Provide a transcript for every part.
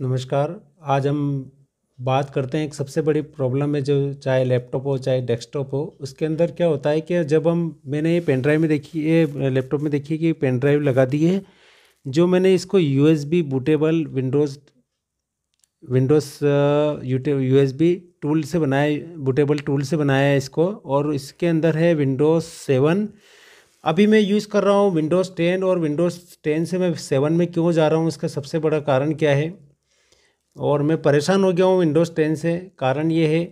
नमस्कार आज हम बात करते हैं एक सबसे बड़ी प्रॉब्लम है जो चाहे लैपटॉप हो चाहे डेस्कटॉप हो उसके अंदर क्या होता है कि जब हम मैंने ये पेन ड्राइव में देखी ये लैपटॉप में देखी कि पेन ड्राइव लगा दी है जो मैंने इसको USB bootable Windows Windows U S B tool से बनाया बूटेबल टूल से बनाया है इसको और इसके अंदर है विंडोज़ सेवन अभी मैं यूज़ कर रहा हूँ विंडोज़ टेन और विंडोज़ टेन से मैं सेवन में क्यों जा रहा हूँ इसका सबसे बड़ा कारण क्या है और मैं परेशान हो गया हूँ विंडोज़ टेन से कारण ये है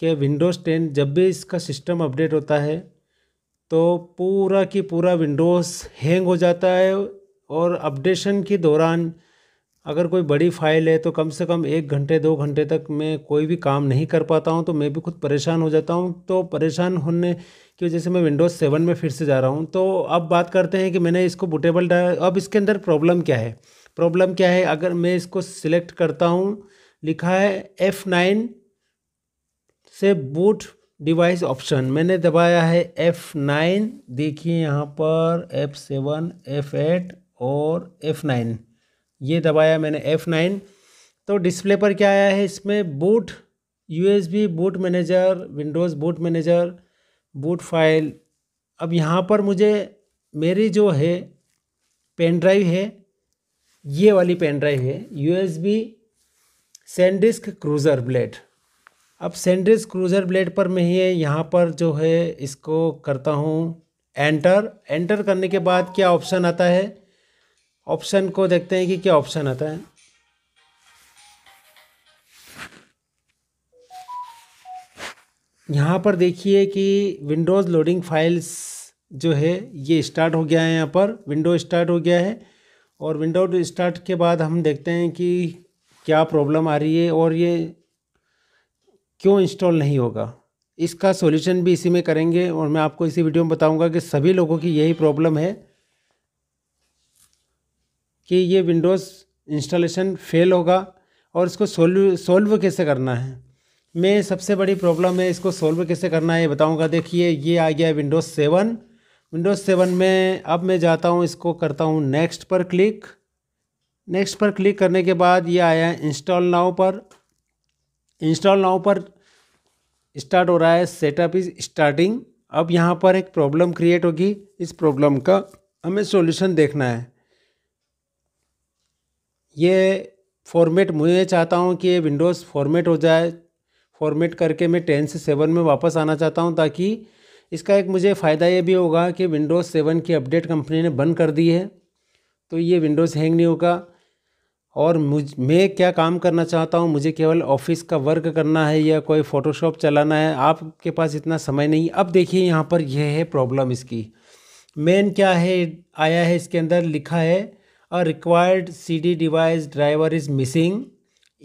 कि विंडोज़ टेन जब भी इसका सिस्टम अपडेट होता है तो पूरा की पूरा विंडोज़ हैंग हो जाता है और अपडेशन के दौरान अगर कोई बड़ी फ़ाइल है तो कम से कम एक घंटे दो घंटे तक मैं कोई भी काम नहीं कर पाता हूँ तो मैं भी खुद परेशान हो जाता हूँ तो परेशान होने की वजह से मैं विंडोज़ सेवन में फिर से जा रहा हूँ तो अब बात करते हैं कि मैंने इसको बुटेबल अब इसके अंदर प्रॉब्लम क्या है प्रॉब्लम क्या है अगर मैं इसको सिलेक्ट करता हूँ लिखा है एफ़ नाइन से बूट डिवाइस ऑप्शन मैंने दबाया है एफ़ नाइन देखिए यहाँ पर एफ़ सेवन एफ़ एट और एफ़ नाइन ये दबाया मैंने एफ़ नाइन तो डिस्प्ले पर क्या आया है इसमें boot B boot manager Windows boot manager boot file अब यहाँ पर मुझे मेरी जो है पेन ड्राइव है ये वाली पेन ड्राइव है यूएसबी सैंडिस्क क्रूज़र ब्लेड अब सैंडिस्क क्रूज़र ब्लेड पर मैं ही यहाँ पर जो है इसको करता हूँ एंटर एंटर करने के बाद क्या ऑप्शन आता है ऑप्शन को देखते हैं कि क्या ऑप्शन आता है यहाँ पर देखिए कि विंडोज़ लोडिंग फाइल्स जो है ये स्टार्ट हो गया है यहाँ पर विंडो स्टार्ट हो गया है और विंडो स्टार्ट के बाद हम देखते हैं कि क्या प्रॉब्लम आ रही है और ये क्यों इंस्टॉल नहीं होगा इसका सॉल्यूशन भी इसी में करेंगे और मैं आपको इसी वीडियो में बताऊंगा कि सभी लोगों की यही प्रॉब्लम है कि ये विंडोज़ इंस्टॉलेशन फेल होगा और इसको सोल्व सोल्व कैसे करना है में सबसे बड़ी प्रॉब्लम है इसको सॉल्व कैसे करना है ये बताऊँगा देखिए ये आ गया विंडोज़ सेवन विंडोज़ सेवन में अब मैं जाता हूँ इसको करता हूँ नेक्स्ट पर क्लिक नेक्स्ट पर क्लिक करने के बाद ये आया है इंस्टॉल नाउ पर इंस्टॉल नाउ पर स्टार्ट हो रहा है सेटअप इज स्टार्टिंग अब यहाँ पर एक प्रॉब्लम क्रिएट होगी इस प्रॉब्लम का हमें सॉल्यूशन देखना है ये फॉर्मेट मुझे चाहता हूँ कि ये विंडोज़ फॉर्मेट हो जाए फॉर्मेट करके मैं टेन से सेवन में वापस आना चाहता हूँ ताकि इसका एक मुझे फ़ायदा ये भी होगा कि विंडोज़ सेवन की अपडेट कंपनी ने बंद कर दी है तो ये विंडोज़ हैंग नहीं होगा और मुझ मैं क्या काम करना चाहता हूँ मुझे केवल ऑफिस का वर्क करना है या कोई फ़ोटोशॉप चलाना है आपके पास इतना समय नहीं अब देखिए यहाँ पर यह है प्रॉब्लम इसकी मेन क्या है आया है इसके अंदर लिखा है a required C D device driver is missing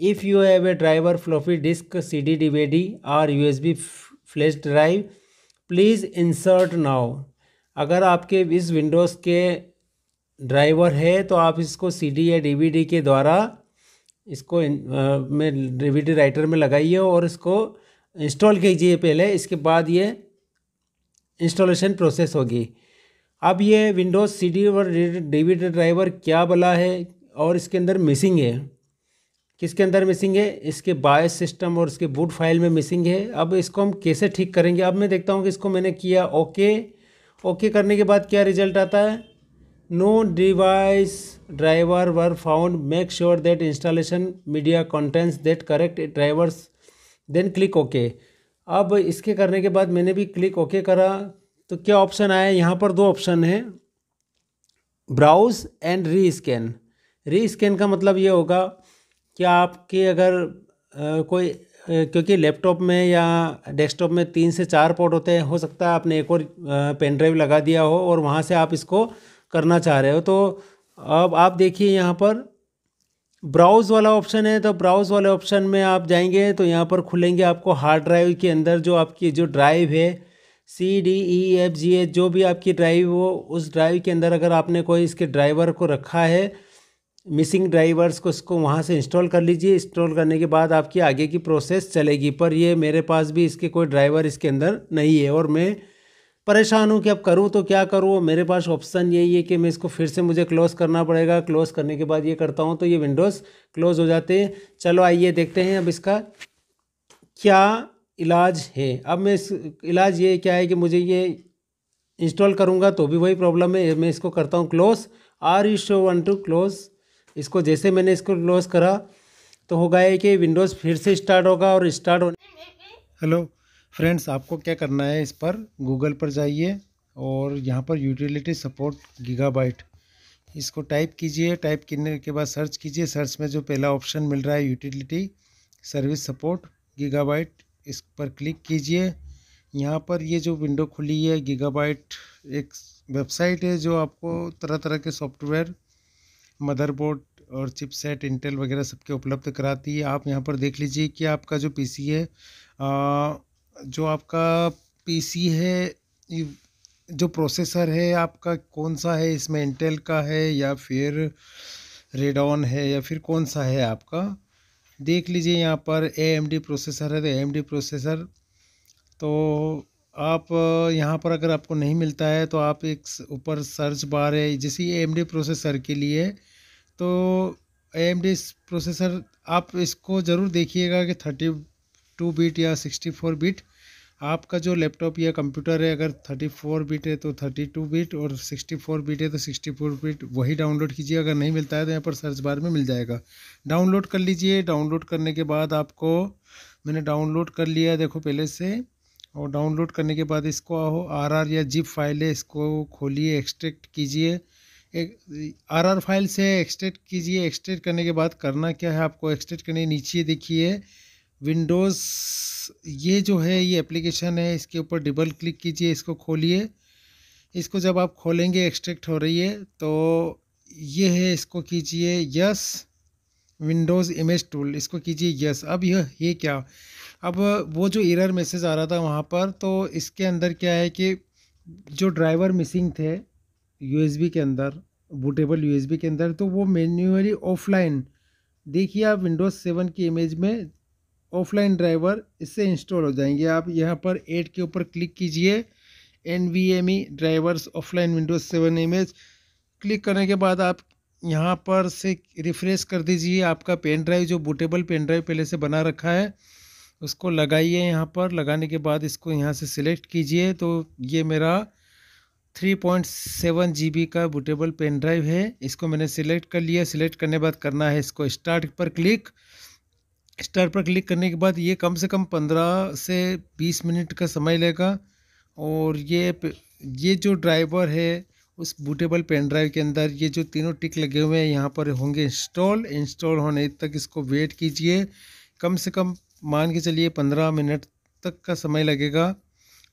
if you have a driver if disk C D D floppy D or U S B flash drive please insert now अगर आपके इस विंडोज़ के ड्राइवर है तो आप इसको C D या D V D के द्वारा इसको इन, आ, में डीवीडी राइटर में लगाइए और इसको इंस्टॉल कीजिए पहले इसके बाद ये इंस्टॉलेशन प्रोसेस होगी अब ये विंडोज़ सी डी और डी डीवीडी ड्राइवर क्या बला है और इसके अंदर मिसिंग है किसके अंदर मिसिंग है इसके बायस सिस्टम और इसके बूट फाइल में मिसिंग है अब इसको हम कैसे ठीक करेंगे अब मैं देखता हूँ कि इसको मैंने किया ओके ओके करने के बाद क्या रिजल्ट आता है no device driver were found make sure that installation media contents that correct drivers then click okay अब इसके करने के बाद मैंने भी क्लिक ओके okay करा तो क्या ऑप्शन आया यहाँ पर दो ऑप्शन है browse and rescan rescan का मतलब ये होगा क्या आपके अगर कोई क्योंकि लैपटॉप में या डेस्कटॉप में तीन से चार पोर्ट होते हैं हो सकता है आपने एक और पेन ड्राइव लगा दिया हो और वहाँ से आप इसको करना चाह रहे हो तो अब आप देखिए यहाँ पर ब्राउज़ वाला ऑप्शन है तो ब्राउज़ वाले ऑप्शन में आप जाएंगे तो यहाँ पर खुलेंगे आपको हार्ड ड्राइव के अंदर जो आपकी जो ड्राइव है C D E F G H जो भी आपकी ड्राइव हो उस ड्राइव के अंदर अगर आपने कोई इसके ड्राइवर को रखा है मिसिंग ड्राइवर्स को इसको वहाँ से इंस्टॉल कर लीजिए इंस्टॉल करने के बाद आपकी आगे की प्रोसेस चलेगी पर ये मेरे पास भी इसके कोई ड्राइवर इसके अंदर नहीं है और मैं परेशान हूँ कि अब करूँ तो क्या करूँ मेरे पास ऑप्शन यही है कि मैं इसको फिर से मुझे क्लोज़ करना पड़ेगा क्लोज़ करने के बाद ये करता हूँ तो ये विंडोज़ क्लोज़ हो जाते हैं चलो आइए देखते हैं अब इसका क्या इलाज है अब मैं इस इलाज ये क्या है कि मुझे ये इंस्टॉल करूँगा तो भी वही प्रॉब्लम है मैं इसको करता हूँ close are you show one two close इसको जैसे मैंने इसको क्लोज करा तो होगा ये कि विंडोज़ फिर से स्टार्ट होगा और स्टार्ट होने हेलो फ्रेंड्स आपको क्या करना है इस पर गूगल पर जाइए और यहाँ पर यूटिलिटी सपोर्ट गीगाबाइट इसको टाइप कीजिए टाइप करने के बाद सर्च कीजिए सर्च में जो पहला ऑप्शन मिल रहा है यूटिलिटी सर्विस सपोर्ट गीगाबाइट इस पर क्लिक कीजिए यहाँ पर ये जो विंडो खुली है गीगाबाइट एक वेबसाइट है जो आपको तरह तरह के सॉफ्टवेयर मदरबोर्ड और चिपसेट इंटेल वगैरह सबके उपलब्ध कराती है आप यहाँ पर देख लीजिए कि आपका जो पीसी है आ, जो आपका पीसी है जो प्रोसेसर है आपका कौन सा है इसमें इंटेल का है या फिर रेडॉन है या फिर कौन सा है आपका देख लीजिए यहाँ पर ए प्रोसेसर है तो डी प्रोसेसर तो आप यहाँ पर अगर आपको नहीं मिलता है तो आप एक ऊपर सर्च बार है जैसे ए एम प्रोसेसर के लिए तो एम डी प्रोसेसर आप इसको ज़रूर देखिएगा कि थर्टी टू बीट या सिक्सटी फोर बीट आपका जो लैपटॉप या कंप्यूटर है अगर थर्टी फोर बीट है तो थर्टी टू बीट और सिक्सटी फोर बीट है तो सिक्सटी फोर बीट वही डाउनलोड कीजिए अगर नहीं मिलता है तो यहाँ पर सर्च बार में मिल जाएगा डाउनलोड कर लीजिए डाउनलोड करने के बाद आपको मैंने डाउनलोड कर लिया देखो पहले से और डाउनलोड करने के बाद इसको आर आर या जिप फाइल है इसको खोलिए एक्सट्रैक्ट कीजिए एक आर आर फाइल से एक्सटेट कीजिए एक्सटेट करने के बाद करना क्या है आपको एक्सटेट करने नीचे देखिए विंडोज़ ये जो है ये एप्लीकेशन है इसके ऊपर डबल क्लिक कीजिए इसको खोलिए इसको जब आप खोलेंगे एक्सट्रैक्ट हो रही है तो ये है इसको कीजिए यस विंडोज़ इमेज टूल इसको कीजिए यस अब यह ये क्या अब वो जो एरर मैसेज आ रहा था वहाँ पर तो इसके अंदर क्या है कि जो ड्राइवर मिसिंग थे यूएसबी के अंदर बूटेबल यूएसबी के अंदर तो वो मैन्युअली ऑफलाइन देखिए आप विंडोज़ सेवन की इमेज में ऑफलाइन ड्राइवर इससे इंस्टॉल हो जाएंगे आप यहाँ पर एट के ऊपर क्लिक कीजिए N V M E drivers offline Windows seven image click करने के बाद आप यहाँ पर से रिफ़्रेश कर दीजिए आपका पेन ड्राइव जो बूटेबल पेन ड्राइव पहले से बना रखा है उसको लगाइए यहाँ पर लगाने के बाद इसको यहाँ से सिलेक्ट कीजिए तो ये मेरा three point seven G B का बुटेबल पेन ड्राइव है इसको मैंने सिलेक्ट कर लिया सिलेक्ट करने के बाद करना है इसको स्टार्ट पर क्लिक स्टार्ट पर क्लिक करने के बाद ये कम से कम पंद्रह से बीस मिनट का समय लेगा और ये ये जो ड्राइवर है उस बूटेबल पेन ड्राइव के अंदर ये जो तीनों टिक लगे हुए हैं यहाँ पर होंगे इंस्टॉल इंस्टॉल होने तक इसको वेट कीजिए कम से कम मान के चलिए पंद्रह मिनट तक का समय लगेगा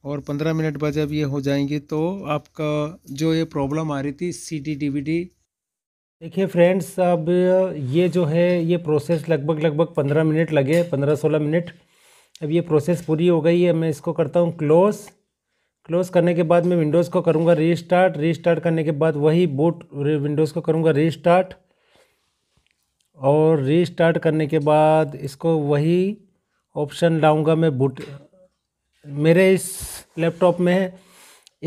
और 15 मिनट बाद जब ये हो जाएंगे तो आपका जो ये प्रॉब्लम आ रही थी C D D V D देखिए फ्रेंड्स अब ये जो है ये प्रोसेस लगभग लगभग 15 मिनट लगे 15-16 मिनट अब ये प्रोसेस पूरी हो गई है मैं इसको करता हूँ क्लोज़ क्लोज़ करने के बाद मैं विंडोज़ को करूँगा रीस्टार्ट रीस्टार्ट करने के बाद वही बूट विंडोज़ को करूँगा रीस्टार्ट और रीस्टार्ट करने के बाद इसको वही ऑप्शन लाऊँगा मैं बूट मेरे इस लैपटॉप में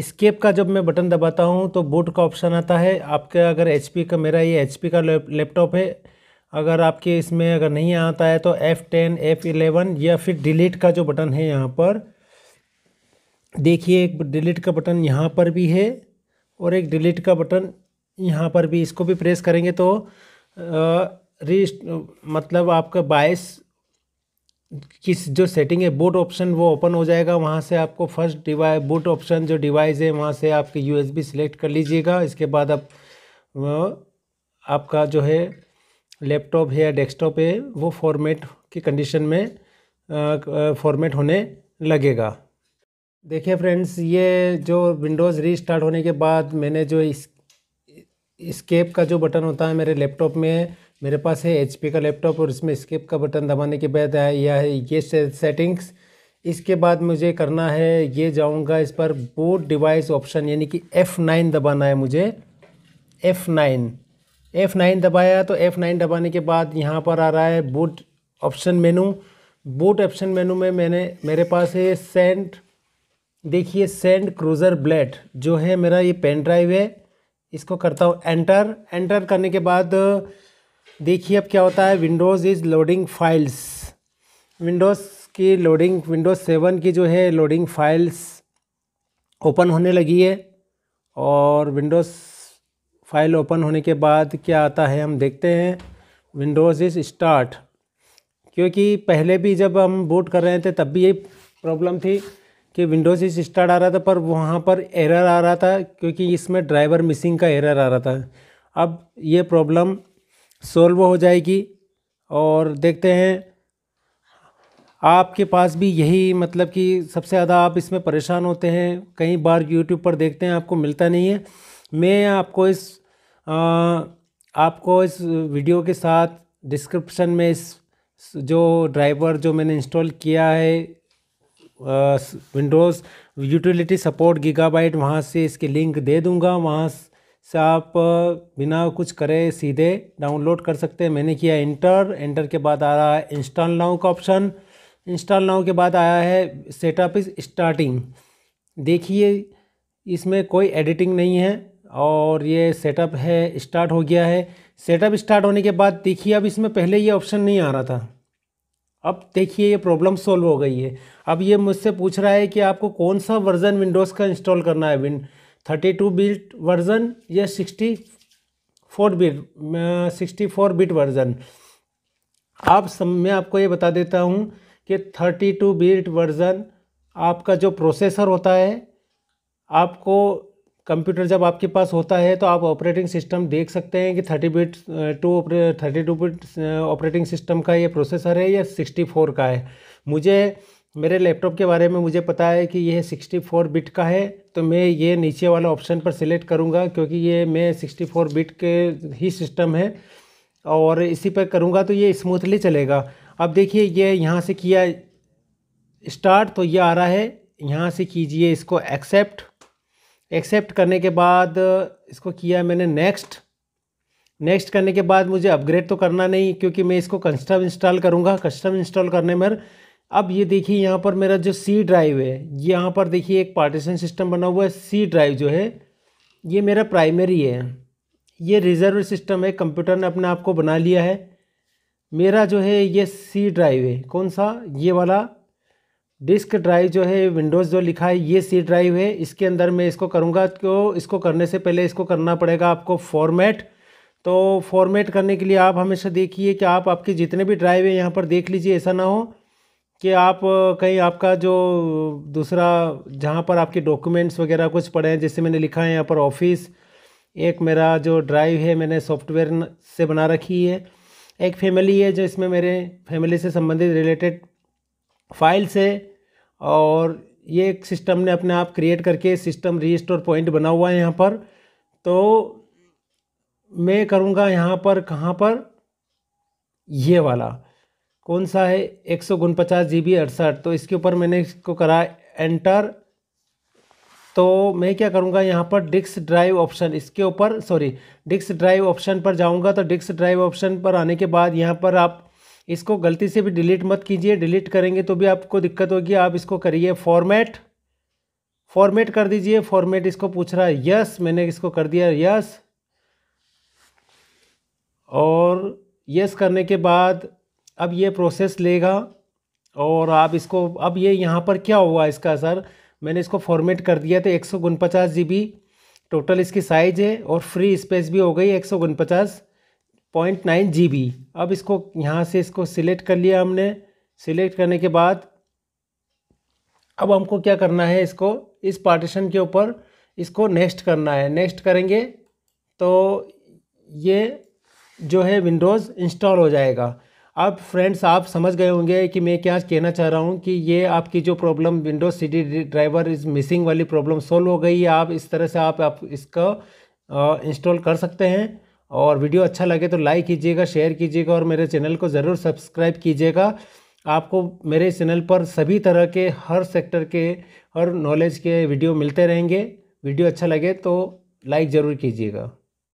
स्केप का जब मैं बटन दबाता हूँ तो बूट का ऑप्शन आता है आपके अगर एच का मेरा ये एच का लैपटॉप है अगर आपके इसमें अगर नहीं आता है तो F10, F11 या फिर डिलीट का जो बटन है यहाँ पर देखिए एक डिलीट का बटन यहाँ पर भी है और एक डिलीट का बटन यहाँ पर भी इसको भी प्रेस करेंगे तो री मतलब आपका बाइस किस जो सेटिंग है बूट ऑप्शन वो ओपन हो जाएगा वहाँ से आपको फर्स्ट डिवाइस बूट ऑप्शन जो डिवाइस है वहाँ से आपके यूएसबी सिलेक्ट कर लीजिएगा इसके बाद आप आपका जो है लैपटॉप है या डेस्कटॉप है वो फॉर्मेट की कंडीशन में फॉर्मेट होने लगेगा देखिए फ्रेंड्स ये जो विंडोज़ रीस्टार्ट होने के बाद मैंने जो इस स्केप का जो बटन होता है मेरे लैपटॉप में मेरे पास है एच का लैपटॉप और इसमें स्किप का बटन दबाने के बाद यह है ये सेटिंग्स इसके बाद मुझे करना है ये जाऊंगा इस पर बोर्ड डिवाइस ऑप्शन यानी कि F9 दबाना है मुझे F9 F9 दबाया तो F9 दबाने के बाद यहाँ पर आ रहा है boot option menu boot option menu में मैंने मेरे पास है सेंट देखिए सेंट क्रूज़र ब्लेड जो है मेरा ये पेन ड्राइव है इसको करता हूँ एंटर एंटर करने के बाद देखिए अब क्या होता है Windows is loading files Windows की लोडिंग विंडोज़ सेवन की जो है लोडिंग फाइल्स ओपन होने लगी है और विंडोज़ फाइल ओपन होने के बाद क्या आता है हम देखते हैं विंडोज़ इज़ स्टार्ट क्योंकि पहले भी जब हम बूट कर रहे थे तब भी ये प्रॉब्लम थी कि विंडोज़ इज स्टार्ट आ रहा था पर वहाँ पर एरर आ रहा था क्योंकि इसमें ड्राइवर मिसिंग का एरर आ रहा था अब ये प्रॉब्लम सोल्व हो जाएगी और देखते हैं आपके पास भी यही मतलब कि सबसे ज़्यादा आप इसमें परेशान होते हैं कई बार यूट्यूब पर देखते हैं आपको मिलता नहीं है मैं आपको इस आ, आपको इस वीडियो के साथ डिस्क्रिप्शन में इस जो ड्राइवर जो मैंने इंस्टॉल किया है विंडोज़ यूटिलिटी सपोर्ट गीगाबाइट वहाँ से इसके लिंक दे दूँगा वहाँ से आप बिना कुछ करे सीधे डाउनलोड कर सकते हैं मैंने किया इंटर इंटर के बाद आ रहा है इंस्टॉल नाउ का ऑप्शन इंस्टॉल नाउ के बाद आया है सेटअप इज स्टार्टिंग देखिए इसमें कोई एडिटिंग नहीं है और ये सेटअप है स्टार्ट हो गया है सेटअप स्टार्ट होने के बाद देखिए अब इसमें पहले ये ऑप्शन नहीं आ रहा था अब देखिए ये प्रॉब्लम सॉल्व हो गई है अब ये मुझसे पूछ रहा है कि आपको कौन सा वर्ज़न विंडोज़ का इंस्टॉल करना है win thirty two bit version या sixty four bit sixty four bit version आप सम, मैं आपको ये बता देता हूँ कि थर्टी टू बिट वर्जन आपका जो प्रोसेसर होता है आपको कंप्यूटर जब आपके पास होता है तो आप ऑपरेटिंग सिस्टम देख सकते हैं कि thirty bit two thirty two bit operating system का ये प्रोसेसर है या सिक्सटी फोर का है मुझे मेरे लैपटॉप के बारे में मुझे पता है कि यह 64 बिट का है तो मैं ये नीचे वाला ऑप्शन पर सिलेक्ट करूँगा क्योंकि ये मैं 64 बिट के ही सिस्टम है और इसी पर करूँगा तो ये स्मूथली चलेगा अब देखिए ये यहाँ से किया स्टार्ट तो ये आ रहा है यहाँ से कीजिए इसको एक्सेप्ट एक्सेप्ट करने के बाद इसको किया मैंने नेक्स्ट नेक्स्ट करने के बाद मुझे अपग्रेड तो करना नहीं क्योंकि मैं इसको कस्टम इंस्टॉल करूँगा कस्टम इंस्टॉल करने में अब ये देखिए यहाँ पर मेरा जो सी ड्राइव है यहाँ पर देखिए एक पार्टीशन सिस्टम बना हुआ है सी ड्राइव जो है ये मेरा प्राइमरी है ये रिजर्व सिस्टम है कंप्यूटर ने अपने आप को बना लिया है मेरा जो है ये सी ड्राइव है कौन सा ये वाला डिस्क ड्राइव जो है विंडोज़ जो लिखा है ये सी ड्राइव है इसके अंदर मैं इसको करूँगा तो इसको करने से पहले इसको करना पड़ेगा आपको फॉर्मेट तो फॉर्मेट करने के लिए आप हमेशा देखिए कि आप आपके जितने भी ड्राइव है यहाँ पर देख लीजिए ऐसा ना हो कि आप कहीं आपका जो दूसरा जहाँ पर आपके डॉक्यूमेंट्स वगैरह कुछ पड़े हैं जैसे मैंने लिखा है यहाँ पर ऑफिस एक मेरा जो ड्राइव है मैंने सॉफ्टवेयर से बना रखी है एक फैमिली है जो इसमें मेरे फैमिली से संबंधित रिलेटेड फाइल्स है और ये एक सिस्टम ने अपने आप क्रिएट करके सिस्टम रजिस्टर पॉइंट बना हुआ है यहाँ पर तो मैं करूँगा यहाँ पर कहाँ पर ये वाला कौन सा है एक सौ उनपचास जी बी अड़सठ तो इसके ऊपर मैंने इसको करा एंटर तो मैं क्या करूँगा यहाँ पर डिस्क ड्राइव ऑप्शन इसके ऊपर सॉरी डिस्क ड्राइव ऑप्शन पर जाऊँगा तो डिस्क ड्राइव ऑप्शन पर आने के बाद यहाँ पर आप इसको गलती से भी डिलीट मत कीजिए डिलीट करेंगे तो भी आपको दिक्कत होगी आप इसको करिए फॉर्मेट फॉर्मेट कर दीजिए फॉर्मेट इसको पूछ रहा है यस मैंने इसको कर दिया यस और यस करने के बाद अब ये प्रोसेस लेगा और आप इसको अब ये यहाँ पर क्या हुआ इसका सर मैंने इसको फॉर्मेट कर दिया था एक सौ उनपचास जी बी टोटल इसकी साइज है और फ्री स्पेस भी हो गई एक सौ उनपचास पॉइंट नाइन जी बी अब इसको यहाँ से इसको सिलेक्ट कर लिया हमने सिलेक्ट करने के बाद अब हमको क्या करना है इसको इस पार्टीशन के ऊपर इसको नेक्स्ट करना है नेक्स्ट करेंगे तो ये जो है विंडोज़ इंस्टॉल हो जाएगा अब फ्रेंड्स आप समझ गए होंगे कि मैं क्या कहना चाह रहा हूँ कि ये आपकी जो problem Windows C driver is missing वाली प्रॉब्लम सोल्व हो गई है आप इस तरह से आप, आप इसका इंस्टॉल कर सकते हैं और वीडियो अच्छा लगे तो लाइक कीजिएगा शेयर कीजिएगा और मेरे चैनल को ज़रूर सब्सक्राइब कीजिएगा आपको मेरे चैनल पर सभी तरह के हर सेक्टर के हर नॉलेज के वीडियो मिलते रहेंगे वीडियो अच्छा लगे तो लाइक ज़रूर कीजिएगा